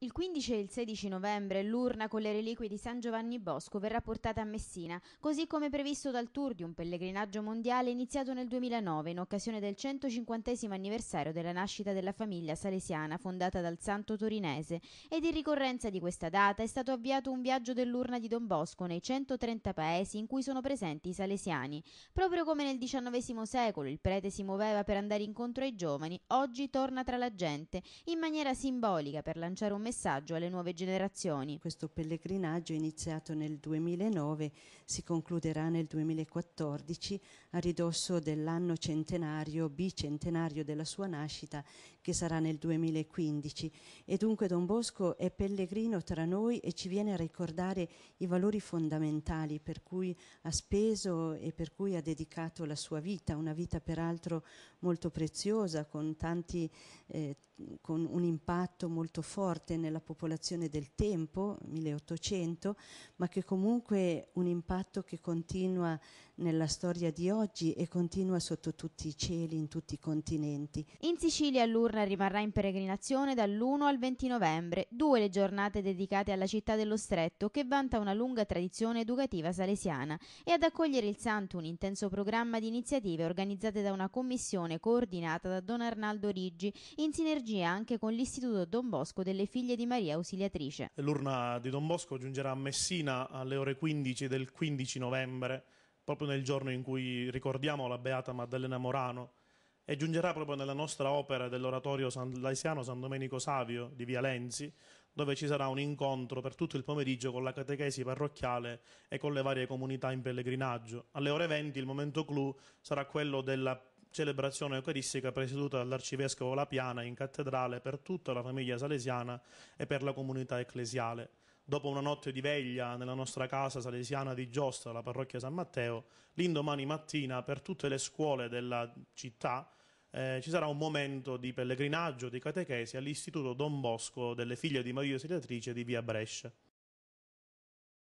Il 15 e il 16 novembre l'urna con le reliquie di San Giovanni Bosco verrà portata a Messina, così come previsto dal tour di un pellegrinaggio mondiale iniziato nel 2009 in occasione del 150 anniversario della nascita della famiglia salesiana fondata dal santo torinese ed in ricorrenza di questa data è stato avviato un viaggio dell'urna di Don Bosco nei 130 paesi in cui sono presenti i salesiani. Proprio come nel XIX secolo il prete si muoveva per andare incontro ai giovani, oggi torna tra la gente in maniera simbolica per lanciare un messaggio alle nuove generazioni. Questo pellegrinaggio iniziato nel 2009 si concluderà nel 2014 a ridosso dell'anno centenario, bicentenario della sua nascita che sarà nel 2015 e dunque Don Bosco è pellegrino tra noi e ci viene a ricordare i valori fondamentali per cui ha speso e per cui ha dedicato la sua vita, una vita peraltro molto preziosa con tanti eh, con un impatto molto forte nella popolazione del tempo, 1800, ma che comunque è un impatto che continua nella storia di oggi e continua sotto tutti i cieli, in tutti i continenti. In Sicilia l'urna rimarrà in peregrinazione dall'1 al 20 novembre, due le giornate dedicate alla città dello Stretto che vanta una lunga tradizione educativa salesiana e ad accogliere il santo un intenso programma di iniziative organizzate da una commissione coordinata da Don Arnaldo Riggi in sinergia anche con l'Istituto Don Bosco delle Figlie figlie di Maria Ausiliatrice. L'urna di Don Bosco giungerà a Messina alle ore 15 del 15 novembre, proprio nel giorno in cui ricordiamo la beata Maddalena Morano, e giungerà proprio nella nostra opera dell'oratorio San laisiano San Domenico Savio di Via Lenzi, dove ci sarà un incontro per tutto il pomeriggio con la catechesi parrocchiale e con le varie comunità in pellegrinaggio. Alle ore 20 il momento clou sarà quello della celebrazione eucaristica presieduta dall'arcivescovo Lapiana in cattedrale per tutta la famiglia salesiana e per la comunità ecclesiale. Dopo una notte di veglia nella nostra casa salesiana di Giostra, la parrocchia San Matteo, l'indomani mattina per tutte le scuole della città eh, ci sarà un momento di pellegrinaggio, di catechesi all'Istituto Don Bosco delle figlie di Maria Ausiliatrice di Via Brescia.